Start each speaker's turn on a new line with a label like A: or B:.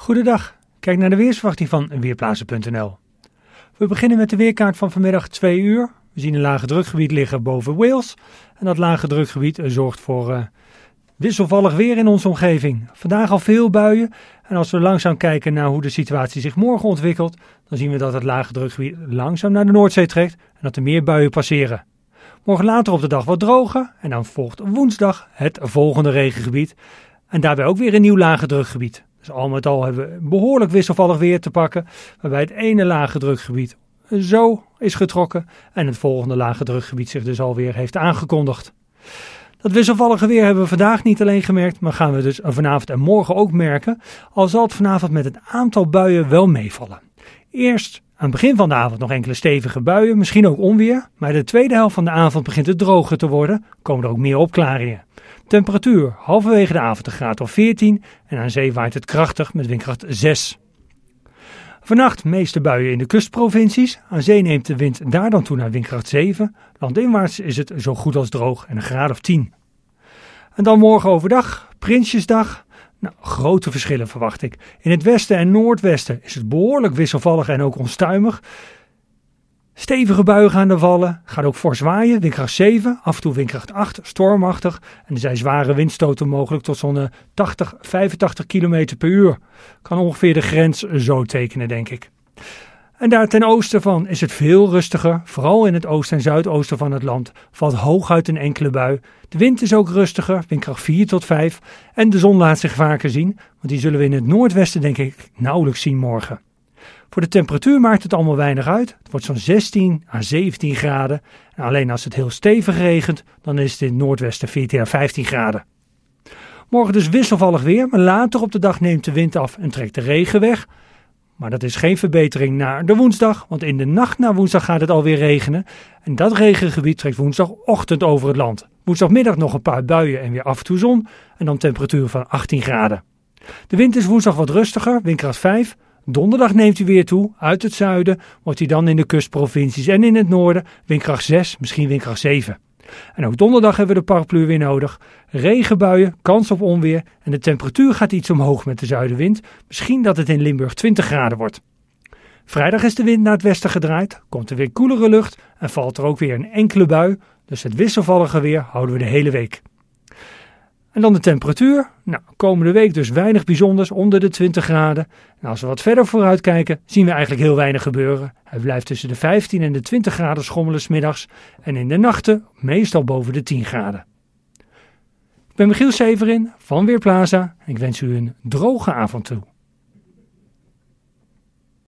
A: Goedendag, kijk naar de weersverwachting van Weerplaatsen.nl. We beginnen met de weerkaart van vanmiddag 2 uur. We zien een lage drukgebied liggen boven Wales. En dat lage drukgebied zorgt voor eh, wisselvallig weer in onze omgeving. Vandaag al veel buien. En als we langzaam kijken naar hoe de situatie zich morgen ontwikkelt, dan zien we dat het lage drukgebied langzaam naar de Noordzee trekt en dat er meer buien passeren. Morgen later op de dag wat droger en dan volgt woensdag het volgende regengebied. En daarbij ook weer een nieuw lage drukgebied. Dus al met al hebben we behoorlijk wisselvallig weer te pakken, waarbij het ene lage drukgebied zo is getrokken en het volgende lage drukgebied zich dus alweer heeft aangekondigd. Dat wisselvallige weer hebben we vandaag niet alleen gemerkt, maar gaan we dus vanavond en morgen ook merken, al zal het vanavond met een aantal buien wel meevallen. Eerst aan het begin van de avond nog enkele stevige buien, misschien ook onweer. Maar de tweede helft van de avond begint het droger te worden, komen er ook meer opklaringen. Temperatuur halverwege de avond een graad of 14 en aan zee waait het krachtig met windkracht 6. Vannacht meeste buien in de kustprovincies. Aan zee neemt de wind daar dan toe naar windkracht 7. Landinwaarts is het zo goed als droog en een graad of 10. En dan morgen overdag, Prinsjesdag. Nou, grote verschillen verwacht ik. In het westen en noordwesten is het behoorlijk wisselvallig en ook onstuimig. Stevige buigen aan de vallen, gaat ook fors waaien, windkracht 7, af en toe windkracht 8, stormachtig. En er zijn zware windstoten mogelijk tot zo'n 80, 85 km per uur. Kan ongeveer de grens zo tekenen, denk ik. En daar ten oosten van is het veel rustiger, vooral in het oosten en zuidoosten van het land valt hooguit een enkele bui. De wind is ook rustiger, windkracht 4 tot 5 en de zon laat zich vaker zien, want die zullen we in het noordwesten denk ik nauwelijks zien morgen. Voor de temperatuur maakt het allemaal weinig uit. Het wordt zo'n 16 à 17 graden. alleen als het heel stevig regent, dan is het in het noordwesten 14 à 15 graden. Morgen dus wisselvallig weer, maar later op de dag neemt de wind af en trekt de regen weg. Maar dat is geen verbetering naar de woensdag, want in de nacht na woensdag gaat het alweer regenen. En dat regengebied trekt woensdagochtend over het land. Woensdagmiddag nog een paar buien en weer af en toe zon en dan temperatuur van 18 graden. De wind is woensdag wat rustiger, windkracht 5. Donderdag neemt hij weer toe, uit het zuiden wordt hij dan in de kustprovincies en in het noorden windkracht 6, misschien windkracht 7. En ook donderdag hebben we de paraplu weer nodig. Regenbuien, kans op onweer en de temperatuur gaat iets omhoog met de zuidenwind. Misschien dat het in Limburg 20 graden wordt. Vrijdag is de wind naar het westen gedraaid, komt er weer koelere lucht en valt er ook weer een enkele bui. Dus het wisselvallige weer houden we de hele week. En dan de temperatuur. Nou, komende week dus weinig bijzonders, onder de 20 graden. En als we wat verder vooruit kijken, zien we eigenlijk heel weinig gebeuren. Het blijft tussen de 15 en de 20 graden schommelen smiddags en in de nachten meestal boven de 10 graden. Ik ben Michiel Severin van Weerplaza en ik wens u een droge avond toe.